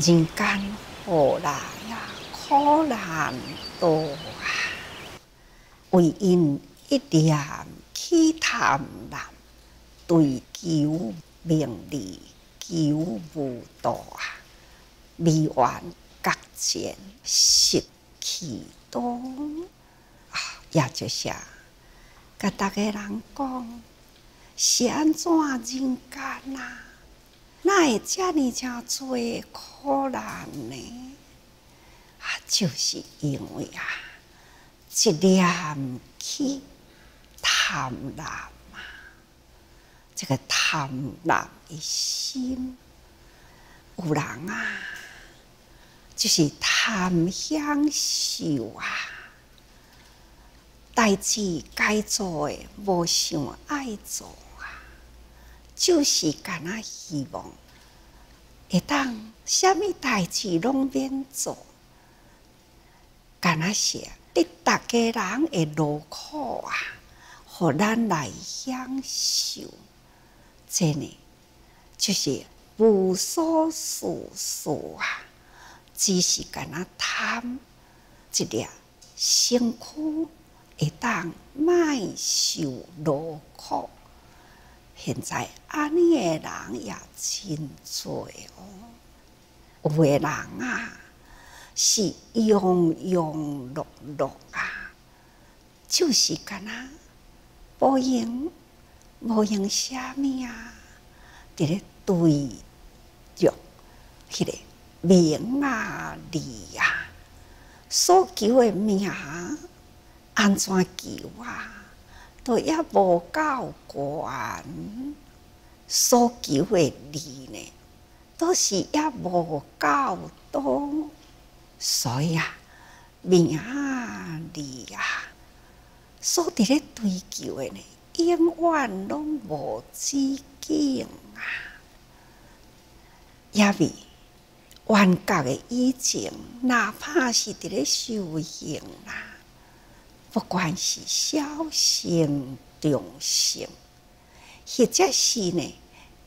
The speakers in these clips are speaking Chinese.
人间苦难呀，苦难多啊！为因一念起贪难，对求名利求无到啊！迷完各见失气多啊！也就是，甲逐个人讲，是安怎人间啊？那会遮尔真济苦难呢？啊，就是因为啊，一念起贪婪嘛。这个贪婪的心，有人啊，就是贪享受啊，代志该做诶，无想爱做。就是敢那希望，会当虾米代志拢免做，干那些，得大家人会劳苦啊，互咱来享受，真呢，就是无所事事啊，只是敢那贪一点辛苦，会当卖受劳苦。现在安尼诶人也真多哦，有诶人啊是庸庸碌碌啊，就是敢呐，无用，无用，虾米啊？伫咧对玉，迄个名啊、字啊，所求诶名安怎求啊？都也无够悬，所求的利呢，都是也无够多，所以啊，命啊，利啊，所伫咧追求的呢，永远拢无止境啊，也为万格的以前，哪怕是伫咧修行啦。不管是小心、重心，或者是呢，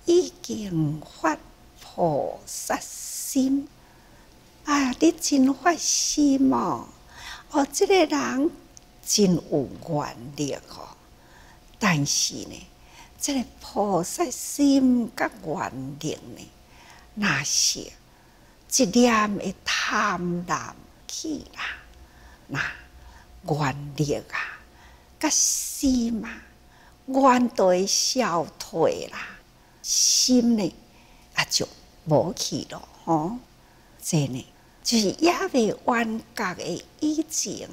已经发菩萨心，啊，你真发心哦，哦，这个人真有愿力哦。但是呢，这个菩萨心跟愿力呢，那是，一念会贪婪起去啦，呐。愿力啊，甲心嘛，愿都消退啦。心呢，啊就无去咯。吼，真呢就是抑未冤结诶，以前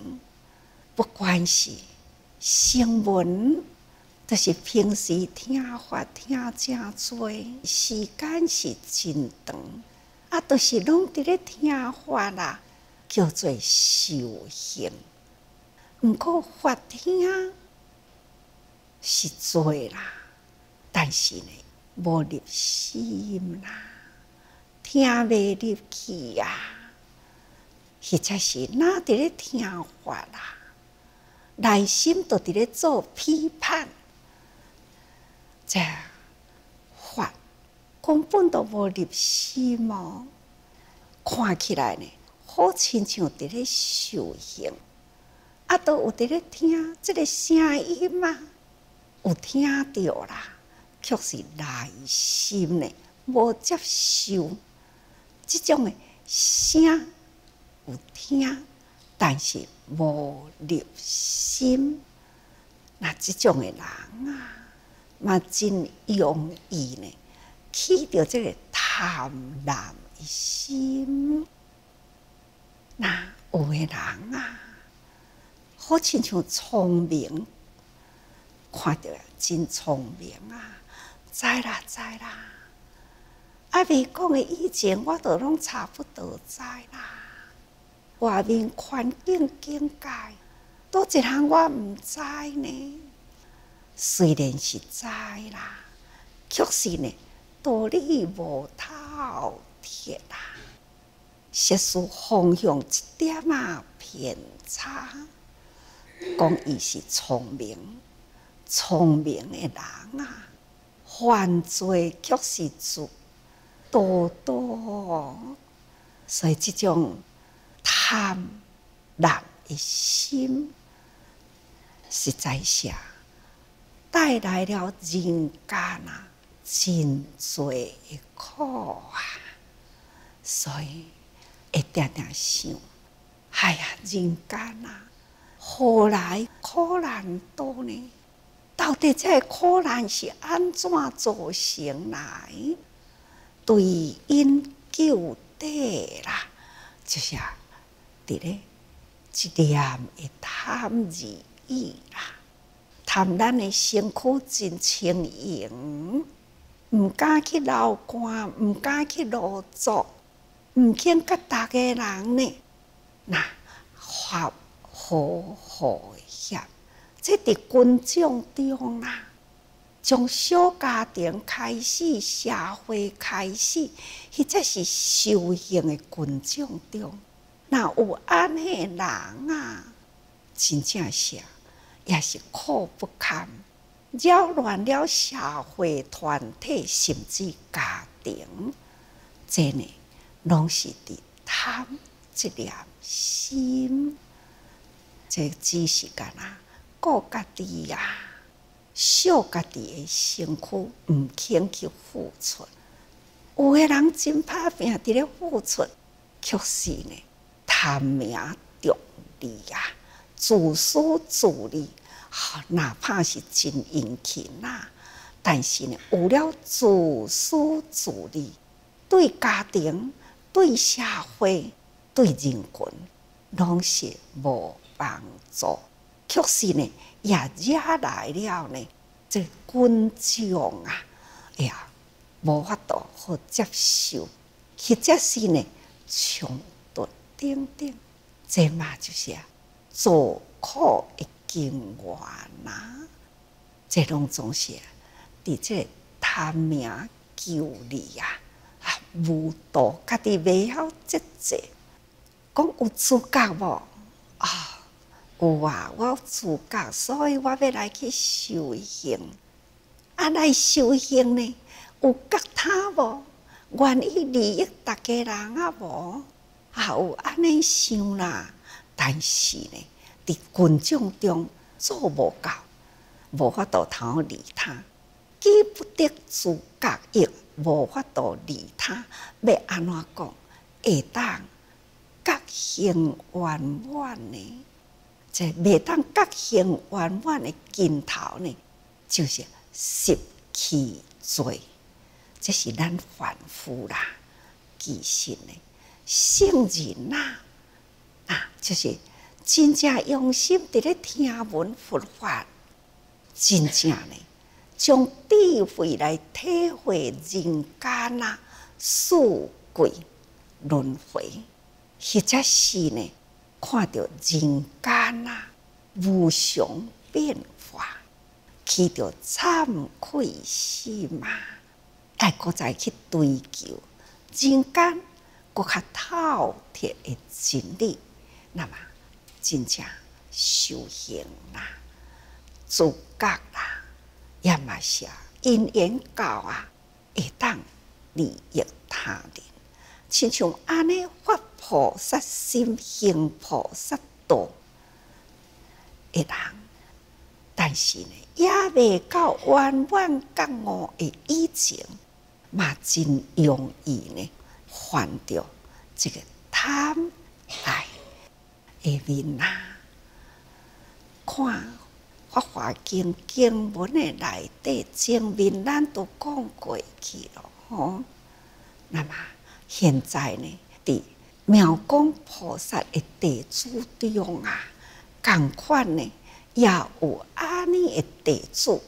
不管是新闻就是平时听法听真侪，时间是真长啊，都是拢伫咧听法啦，叫做修行。毋过发听是做啦，但是呢，无入心啦，听未入去啊。实在是哪伫咧听法啦，内心都伫咧做批判，这法根本都无入心哦，看起来呢，好亲像伫咧修行。啊，都有伫咧听即个声音嘛，有听着啦，却是内心嘞，无接受。即种诶声有听，但是无入心。那即种诶人啊，嘛真容易呢，起着即个贪婪心。那有诶人啊。我亲像聪明，看着真聪明啊！知啦，知啦。阿爸讲诶。以前，我都拢差不多知啦。外面环境境界，多一项我毋知呢。虽然是知啦，确实呢，道理无透彻。啦，实事方向一点啊偏差。讲伊是聪明、聪明的人啊，犯罪却是多、多多。所以这种贪婪的心，实在想带来了人间啊，真多的苦啊。所以一定点想，哎呀，人间啊！何来苦难多呢？到底这苦难是安怎造成来？对因究底啦，就是，伫咧一念也贪而意啦。贪咱的辛苦真轻盈，毋敢去劳官，毋敢去劳作，毋肯甲逐个人呢？那好。好好个吃，即伫群众中啊，从小家庭开始，社会开始，迄则是修行的群众中。若有安尼人啊，真正是也是苦不堪，扰乱了社会团体，甚至家庭，真诶拢是伫贪即粒心。即只是干哪顾家己啊，惜家己的辛苦，毋肯去付出。有个人真拍拼伫咧付出，确实呢，贪名夺利啊，自私自利，哪怕是真殷勤呐，但是呢，有了自私自利，对家庭、对社会、对人群，拢是无。帮助确实呢，也惹来了呢，这军长啊，哎呀，无法度好接受。其是呢，冲突丁丁，这嘛就是啊，做苦的经完了。这种东西，伫这贪名求利啊，啊，无道，家己未晓职责，讲有资格无啊？有啊，我自觉，所以我要来去修行。啊，来修行呢，有觉他无？愿意利益大家人啊无？也有安尼想啦。但是呢，在群众中做无到，无法度脱利他，记不得自觉，亦无法度利他。要安怎讲？会当觉行圆满呢？这未当各行圆满的尽头呢，就是习气罪，这是咱凡夫啦，具现的圣人啦，啊，就是真正用心伫咧听闻佛法，真正呢，从智慧来体会人间那四季轮回，或者是呢？看到人间啊无常变化，起着惭愧心嘛，爱国再去追求人间搁较透彻的真理，那么真正修行啦，自觉啊，也嘛是因缘教啊，会当利益他人，亲像安尼发。菩萨心行菩萨道的人，但是呢，也未到完万觉悟的以前，嘛真容易呢，犯掉这个贪爱的病看《法华经》经文的内底咱都讲过去了，吼。那么现在呢？妙光菩萨的地主中啊，同款呢，也有安尼的地主，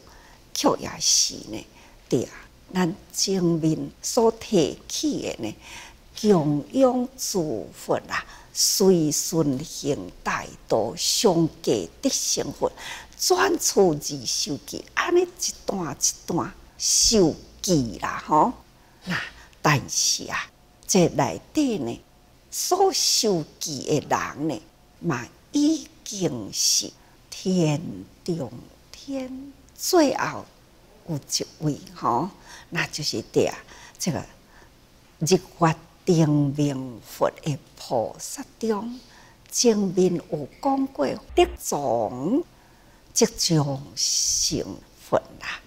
却也是呢。对啊，咱精面所提起的呢，供养诸佛啊，随顺行大道，上界得胜佛，转出自受记，安尼一段一段受记啦，吼。那但是啊，这内底呢？所修持的人呢，嘛已经是天中天，最后有一位吼，那就是啊，这个日月定明佛的菩萨中，前面有讲过德种即种成佛啦，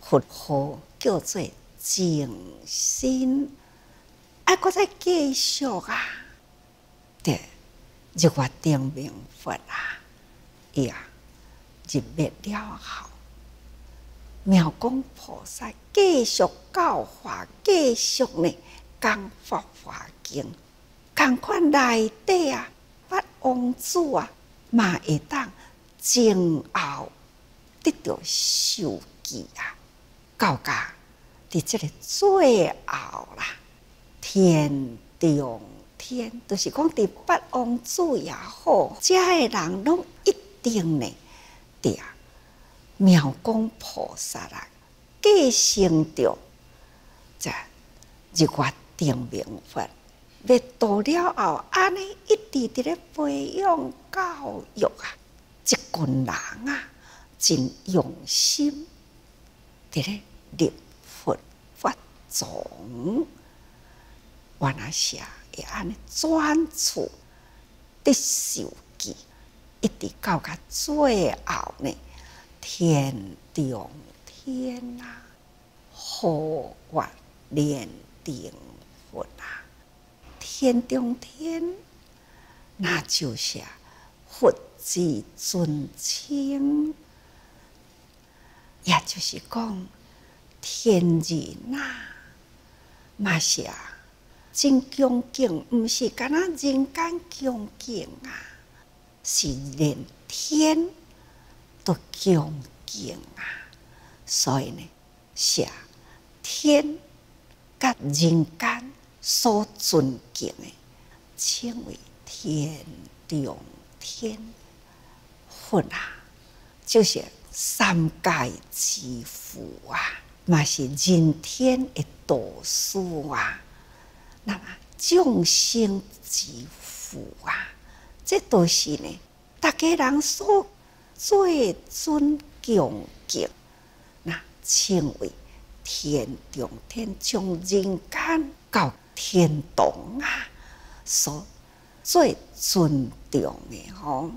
佛号叫做净心。啊，搁再继续啊，的日月定明佛啊，呀，入灭了后，妙光菩萨继续教化，继续呢讲佛法经，咁款内底啊，法王子啊，嘛会当最后得到受记啊，到家伫即个最后啦。天，地，天，就是讲伫八王子也好，遮个人拢一定呢，念妙公菩萨啦，计成就，这日月定明佛，灭到了后，安尼一直伫咧培养教育啊，一群人啊，真用心，伫咧念佛发种。我那是会安尼专注的手记，一直到到最后呢。天中天啊，何为天中佛啊？天中天，那就是佛子尊称，也就是讲天日那那些。真恭敬，毋是干那人间恭敬啊，是连天都恭敬啊。所以呢，向天甲人间所尊敬的，称为天中天佛啊，就是三界之父啊，嘛是人天的导师啊。那么众生之福啊，这都是呢，大家人所最尊敬的，那称为天中天，从人间到天堂啊，所最尊重的吼。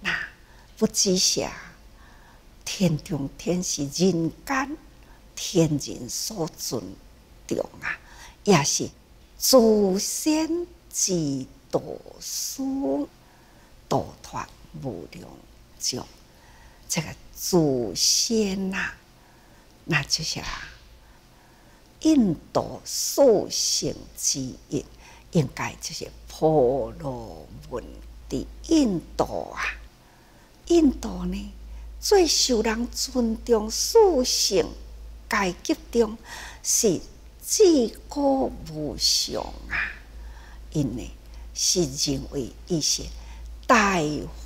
那不知下天中天是人间天人所尊重啊，也是。祖先之道师，道团无量众。这个祖先啊，那就是印度四性之一，应该就是婆罗门的印度啊。印度呢，最受人尊重四性阶级中是。至高无上啊！因为是认为一些大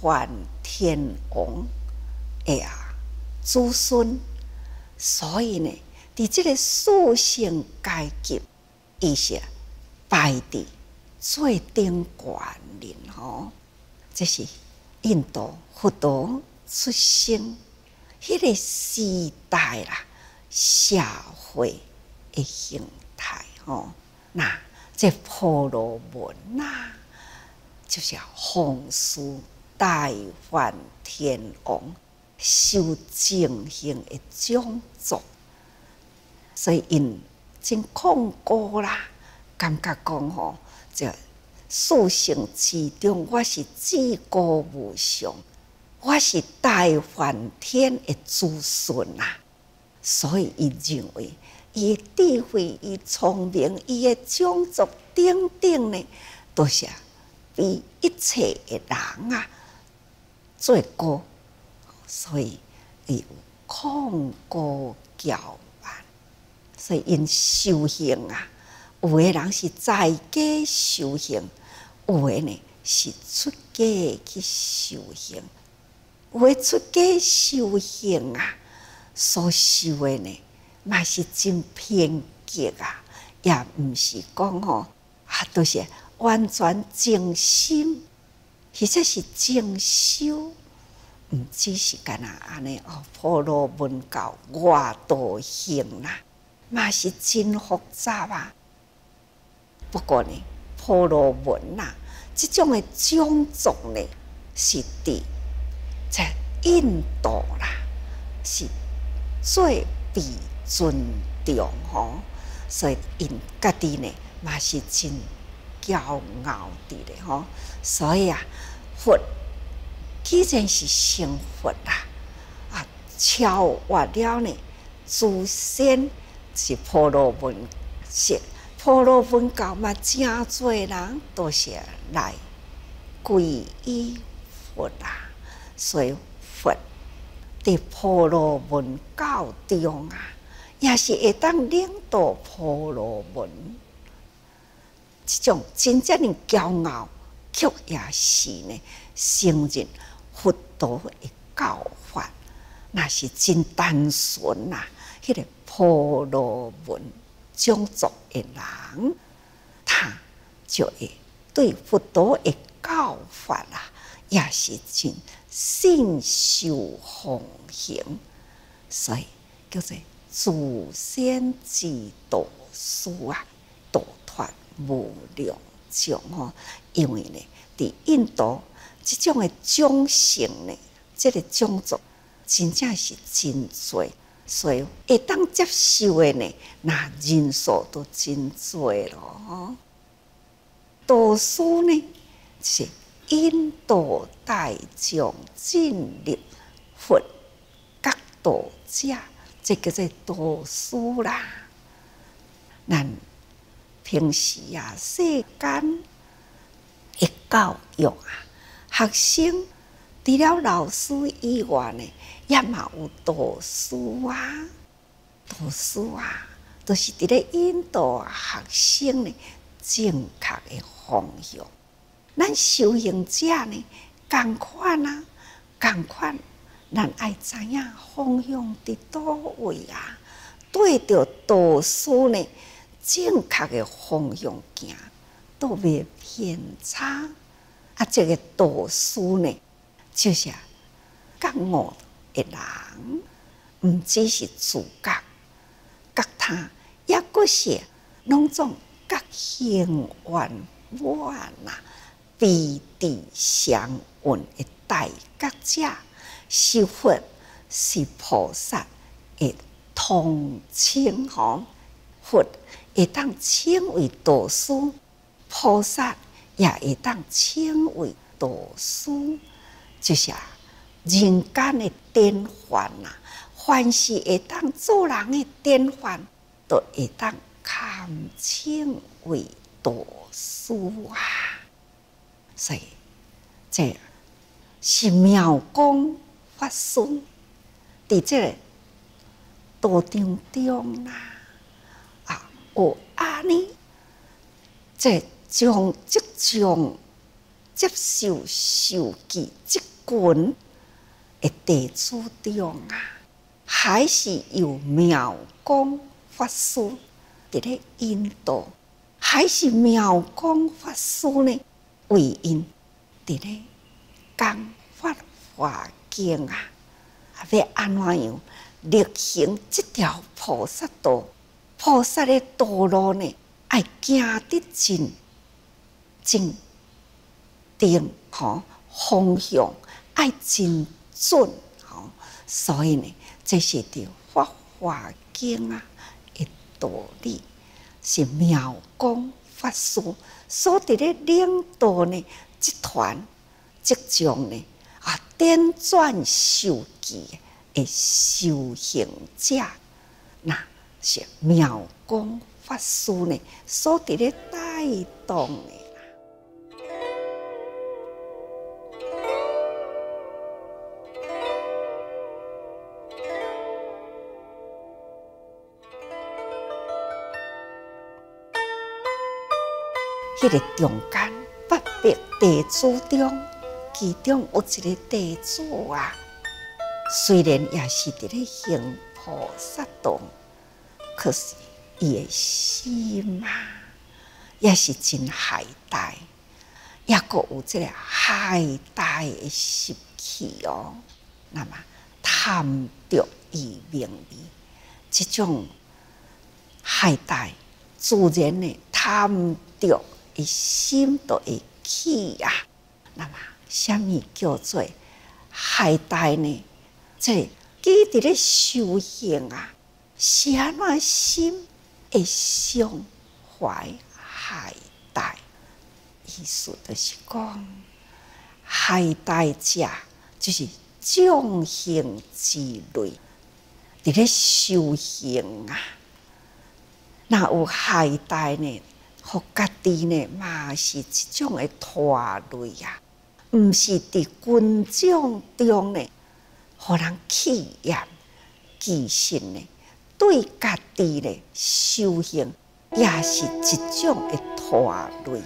梵天王呀子孙，所以呢，在这个素性阶级一些排伫最顶悬人吼，这是印度佛陀出生迄个时代啦，社会。的形态吼，那这《婆罗门啊，就是弘誓大梵天王修正行的讲座。所以，因真恐高啦，感觉讲吼，这四圣之中，我是至高无上，我是大梵天的子孙啊。所以，伊认为。伊智慧、伊聪明、伊诶种族等等呢，都是比一切人啊最高。所以，有空过教所以因修行啊。有诶人是在家修行，有诶呢是出家去修行。有诶出家修行啊，所修的。嘛是真偏激啊，也毋是讲吼，啊都是完全正心，或者是正修，毋只是干那安尼哦。婆罗门教外道行啦，嘛是真复杂啊。不过呢，婆罗门呐，即种的种族呢，是伫在印度啦，是最比。尊重吼，所以因家己呢嘛是真骄傲的咧吼。所以啊，佛既然是成佛啦，啊，超越了呢，祖先是婆罗门，是婆罗门教嘛，真侪人都是来皈依佛啦，所以佛伫婆罗门教中啊。也是会当领导婆罗门，即种真正诶骄傲，却也是呢，承认佛陀的教法，那是真单纯呐。迄个婆罗门种族的人，他就会对佛陀的教法啊，也是真信受奉行，所以叫做。祖先之道书啊，道脱无量种吼，因为呢，伫印度即种诶种姓呢，即、个种族真正是真多，所以会当接受诶呢，那人数都真多咯。道书呢，是印度大众进入佛角度者。这叫做读书啦，咱平时啊，世间的教育啊，学生除了老师以外呢，也嘛有读书啊，读书啊，都是在咧引导学生呢正确的方向。咱修行者呢，共款啊，共款咱爱知影方向伫倒位啊，对着导师呢，正确诶，方向行，倒袂偏差。啊，这个导师呢，就是各我诶人，毋只是主角，其他抑个是拢总各兴旺。我呐，地地相运一代各者。是佛，是菩萨，会通情好；佛会当称为导师，菩萨也会当称为导师。就是人间的典范啊，凡是会当做人的典范，都会当堪称为导师啊！所以，这是妙工。发生伫即个道场中啦，啊，有阿尼即将即将接受受具即群的弟子中啊，还是有妙光法师伫咧引导，还是妙光法师呢为因伫咧讲法化。经啊，还要安怎样？力行这条菩萨道，菩萨的道路呢，要行得真正定、好方向，要真准好。所以呢，这是《条《佛华经》啊的道理，是妙光法说所伫咧领导呢，集团即将呢。啊，展转修持的修行者，那是妙功法师呢，所伫咧带动的啦。迄个中间，八百地主中。其中有一个地主啊，虽然也是在咧行菩萨道，可是伊的心啊，也是真海大，也阁有这个海大的习气哦。那么贪得无厌利，这种海带，自然呢贪得的心都会起啊。那么。啥物叫做海带呢？即基伫咧修行啊，安怎心会想怀海带？意思就是讲，海带者就是正性之类，伫咧修行啊。那有海带呢？互家己呢嘛是即种诶拖累啊。毋是伫军众中诶，互人气焰、自信诶，对家己咧修行，也是一种诶拖累。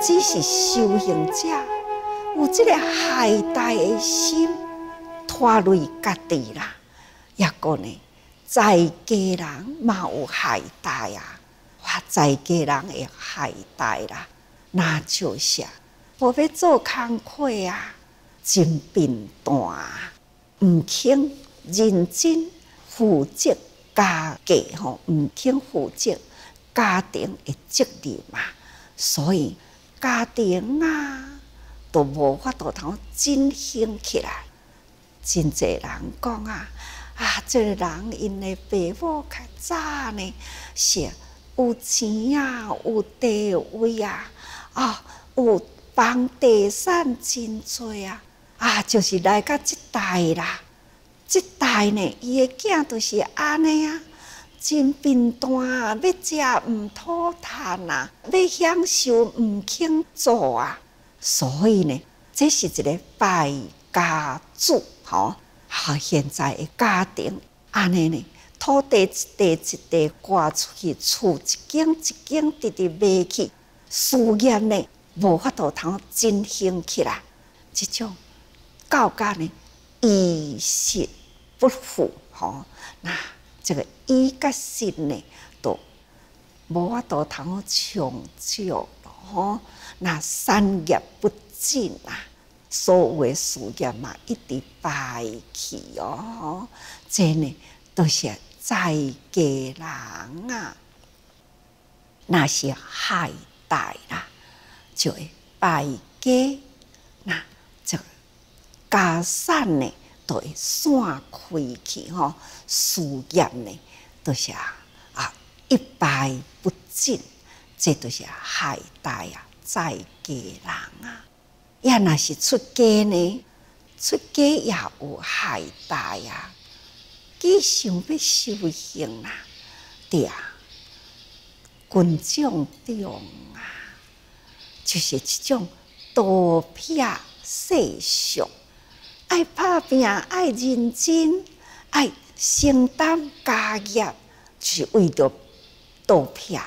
只是修行者有这个害大的心，拖累家己啦。也讲呢，在家人嘛有害大啊，发在家人诶害大啦。那就是我要做工课啊，真贫淡，毋肯认真负责家计吼，毋肯负责家庭诶责任嘛，所以。家庭啊，都无法度通振兴起来。真济人讲啊，啊，即、这人因诶爸母较早呢，是有钱啊，有地位啊，啊，有房地产真多啊，啊，就是来到即代啦，即代呢，伊的囝都是安尼啊。真贫惰啊！要食毋吐趁啊！要享受毋肯做啊！所以呢，这是一个败家子，吼！啊，现在的家庭，安尼呢，土地一地一地挂出去，厝一间一间直直卖去，事业呢无法度通振兴起来，即种教家呢，衣食不富，吼！那。这个伊甲食呢，都无法度同我长久咯，吼！那产业不振啊，所谓事业嘛，一直败去哦，真呢都是灾给人啊，那是害大啦，就会败给那这个高山呢。对，散开去吼，事业呢都是啊一败不地。这都是害大啊，债给人啊。呀，那是出家呢，出家也有害大呀。既想要修行啊，对啊，群众中啊，就是一种多变世俗。爱拍拼，爱认真，爱承担家业，是为了打拼。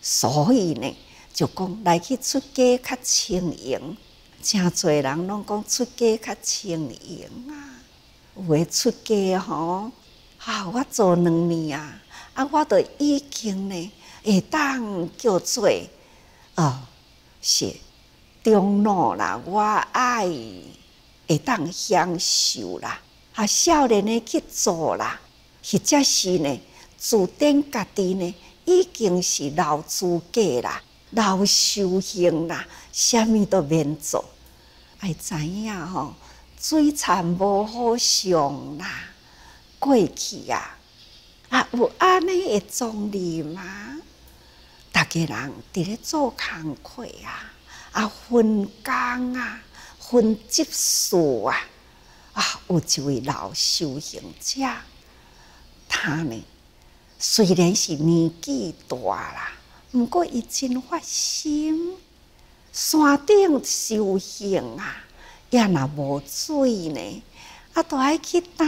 所以呢，就讲来去出家较清闲。真侪人拢讲出家较清闲啊！有诶出家吼，啊，我做两年啊，啊，我著已经呢会当叫做啊，是中老啦，我爱。会当享受啦，啊，少年呢去做啦，或者是呢，自顶家己呢已经是老资格啦、老修行啦，啥物都免做，爱知影吼，水产无好上啦，过去啊，啊有安尼的壮丽吗？逐个人伫咧做工课啊，啊分工啊。云积所啊，啊，有一位老修行者，他呢虽然是年纪大啦，不过已经发心山顶修行啊，也若无水呢，啊，都爱去打，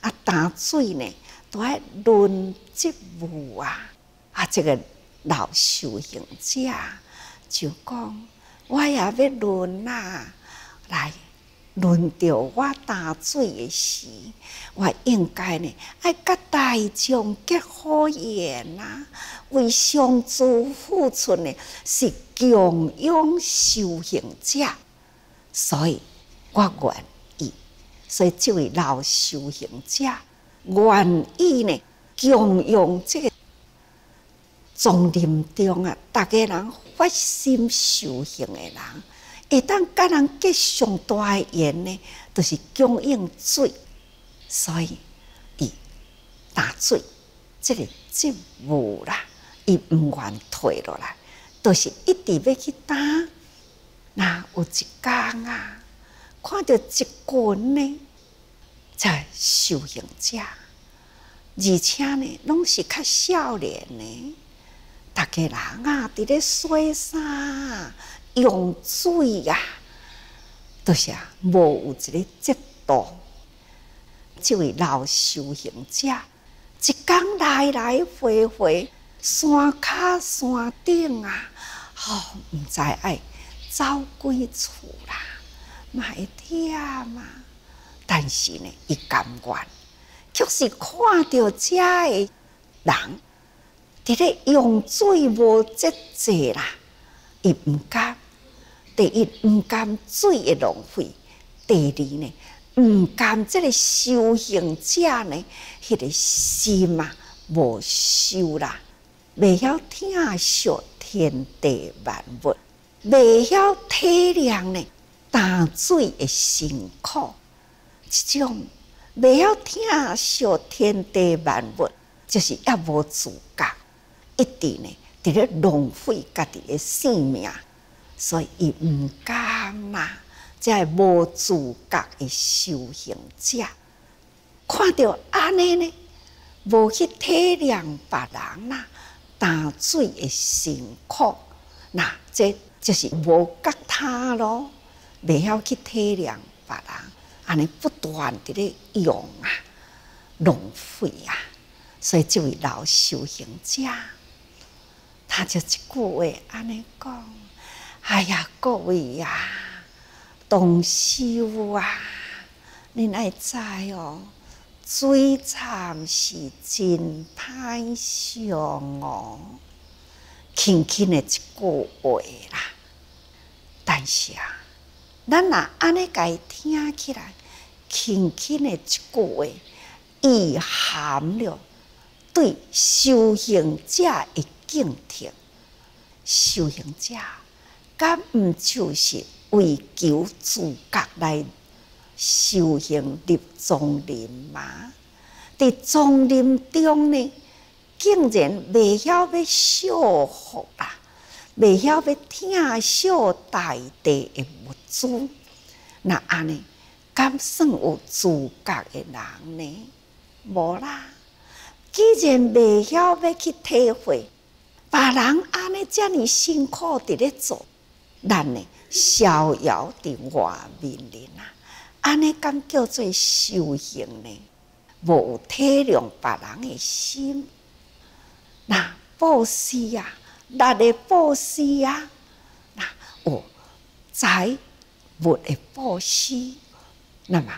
啊打水呢，都爱润植物啊，啊，这个老修行者就讲，我也要润啊。来论到我打水的事，我应该呢要甲大众结好缘啊。为上主付出诶，是供养修行者，所以我愿意。所以这位老修行者愿意呢供养这个丛林中啊，大家人发心修行的人。会当甲人结上大缘呢，著是供应水，所以伊打水这个进无啦，伊毋愿退落来，著是一直要去打。那有一天啊，看到一群呢在修行者，而且呢拢是较少年呢，逐家人啊伫咧洗衫。用水啊，都是啊，无有一个节度。这位老修行者，一天来来回回，山脚山顶啊，吼，毋知爱走几处啦，嘛会啊，嘛。但是呢，伊甘愿，确实看到遮的人，伫咧用水无节制啦，伊毋敢。第一，毋甘水的浪费；第二呢，毋甘即个修行者呢，迄个心啊无修啦，未晓疼惜天地万物，未晓体谅呢打水的辛苦，即种未晓疼惜天地万物，就是一无自觉，一直呢在咧浪费家己的性命。所以，伊毋甘嘛，才会无自觉嘅修行者。看到安尼呢，无去体谅别人啊，担水嘅辛苦，那即就是无觉他咯，未晓去体谅别人，安尼不断地咧用啊，浪费啊。所以，这位老修行者，他就一句话安尼讲。哎呀，各位呀，同修啊，恁爱知哦，最惨是真歹相哦。轻轻的一句话啦，但是啊，咱若安尼改听起来，轻轻的一句话，意含了对修行者的敬亭，修行者。敢毋就是为求自觉来修行立庄林吗？伫庄林中呢，竟然未晓要修福啦，未晓要听受大地的物资，那安尼，敢算有自觉的人呢？无啦，既然未晓要去体会，别人安尼遮尔辛苦伫咧做。咱呢逍遥伫外面咧呐，安尼讲叫做修行呢？无体谅别人的心。那布施啊，那咧布施啊，那有财物诶布施。那么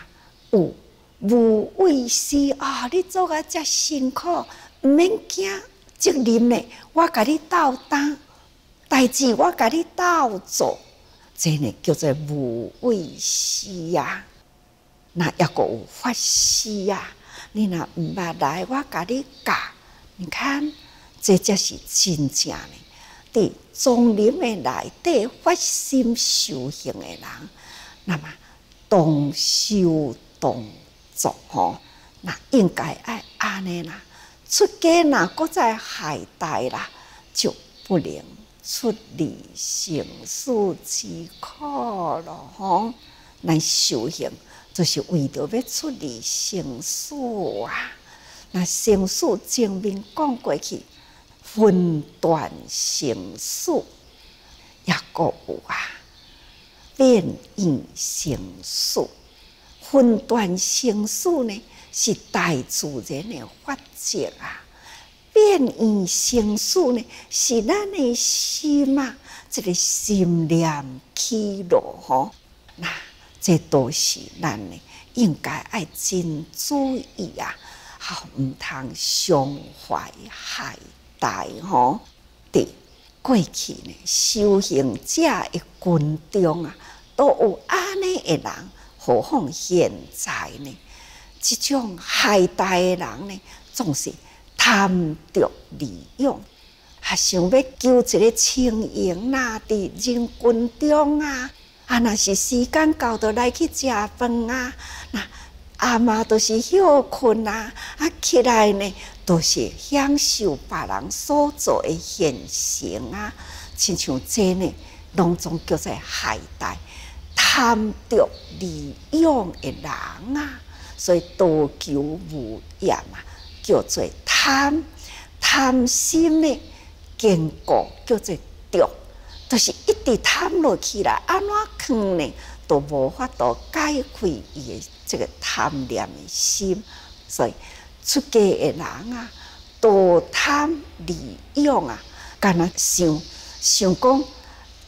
有无畏施啊，你做啊遮辛苦，毋免惊责任呢，我甲你斗胆。代志我甲你斗做，真、這叫做无畏师啊。若抑个有法师啊，你若毋捌来，我甲你教。你看，这才是真正的伫丛林诶内底发心修行诶人。若嘛动修动作吼，若应该爱安尼啦。出家若搁再懈怠啦，就不能出离生死之苦了吼，来修行，就是为了要出离生死啊！那生死正明讲过去，分段生死也各有啊，变异生死，分段生死呢，是大自然的法则啊。变异心术呢，是咱的心啊，这个心念起落吼，那这都是咱的应该要真注意啊！好，唔通伤怀害大吼。对过去呢，修行者的群中啊，都有安尼的人；何况现在呢，这种害大的人呢，总是。贪得利用，还想要救一个青闲啊，伫人群中啊，啊，若是时间到，到来去食饭啊。阿妈都是休困啊，啊，起来呢都是享受别人所做诶现成啊。亲像这呢，拢总叫做海带，贪得利用诶人啊，所以多求无厌啊。叫做贪贪心的坚固，叫做着，就是一直贪落去啦。安怎劝呢？都无法度解开伊的这个贪念的心。所以出家的人啊，多贪利用啊，干呐想想讲，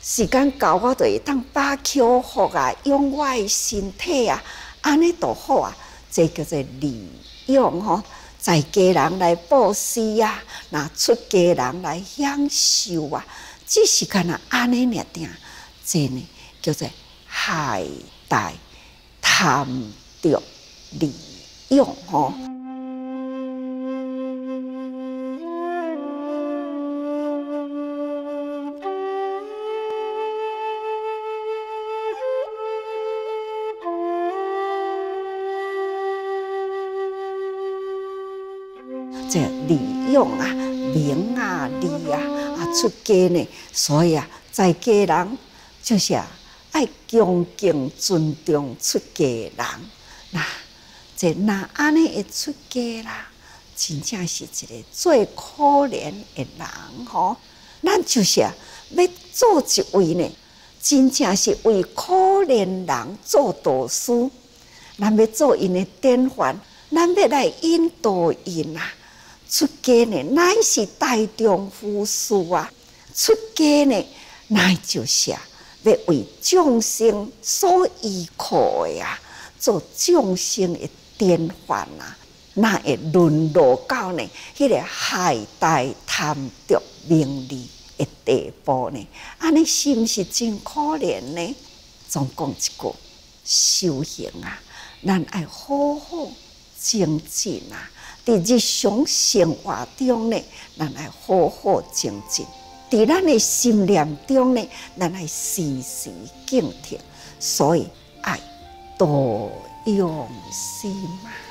时间到我就会当把口福啊，用我的身体啊，安尼多好啊。这叫做利用吼。在家人来报喜啊，拿出家人来享受啊，即是看那安尼两定，真呢叫做害大贪着利用吼。家呢，所以啊，在家人就是啊，爱恭敬、尊重出家人。那这那安尼会出家啦，真正是一个最可怜的人呵。咱就是啊，要做一位呢，真正是为可怜人做导师，咱要做因的典范，咱要来引导因啊。出家呢，乃是大众父师啊。出家呢，那就是要为众生所依靠的呀，做众生的典范呐。那会沦落到呢，迄个海带贪得名利的地步呢，安尼是毋是真可怜呢？总共一句修行啊，咱爱好好精进啊，在日常生活中呢，咱要好好精进。在咱的心念中呢，咱系时时警惕，所以爱多用心。啊。